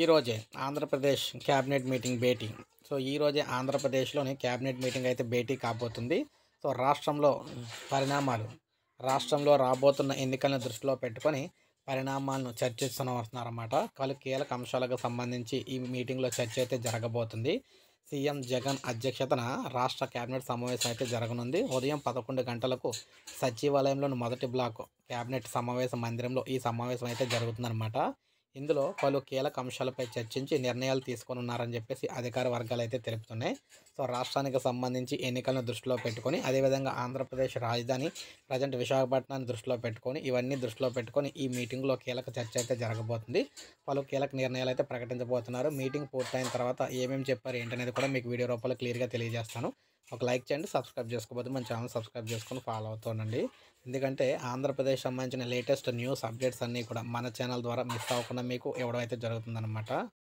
ఈరోజే Andhra Pradesh cabinet meeting భేటీ so ఈరోజే ఆంధ్రప్రదేశ్లోని క్యాబినెట్ మీటింగ్ అయితే భేటీ కాబోతుంది సో రాష్ట్రంలో పరిణామాలు రాష్ట్రంలో రాబోతున్న ఎన్నికలను దృష్టిలో పెట్టుకొని పరిణామాలను చర్చిస్తూనే వస్తున్నారన్నమాట పలు కీలక అంశాలకు సంబంధించి ఈ మీటింగ్లో చర్చ అయితే జరగబోతుంది సీఎం జగన్ అధ్యక్షతన రాష్ట్ర కేబినెట్ సమావేశం అయితే జరగనుంది ఉదయం పదకొండు గంటలకు సచివాలయంలోని మొదటి బ్లాక్ కేబినెట్ సమావేశ మందిరంలో ఈ సమావేశం అయితే జరుగుతుందన్నమాట ఇందులో పలు కీలక అంశాలపై చర్చించి నిర్ణయాలు తీసుకొనున్నారని చెప్పేసి అధికార వర్గాలు అయితే తెలుపుతున్నాయి సో రాష్ట్రానికి సంబంధించి ఎన్నికలను దృష్టిలో పెట్టుకొని అదేవిధంగా ఆంధ్రప్రదేశ్ రాజధాని ప్రజెంట్ విశాఖపట్నాన్ని దృష్టిలో పెట్టుకొని ఇవన్నీ దృష్టిలో పెట్టుకొని ఈ మీటింగ్లో కీలక చర్చ అయితే జరగబోతుంది పలు కీలక నిర్ణయాలు అయితే ప్రకటించబోతున్నారు మీటింగ్ పూర్తయిన తర్వాత ఏమేమి చెప్పారు ఏంటనేది కూడా మీకు వీడియో రూపంలో క్లియర్గా తెలియజేస్తాను ఒక లైక్ చేయండి సబ్స్క్రైబ్ చేసుకోకపోతే మన ఛానల్ సబ్స్క్రైబ్ చేసుకొని ఫాలో అవుతానండి ఎందుకంటే ఆంధ్రప్రదేశ్ సంబంధించిన లేటెస్ట్ న్యూస్ అప్డేట్స్ అన్నీ కూడా మన ఛానల్ ద్వారా మిస్ అవ్వకుండా మీకు ఇవ్వడం అయితే జరుగుతుందన్నమాట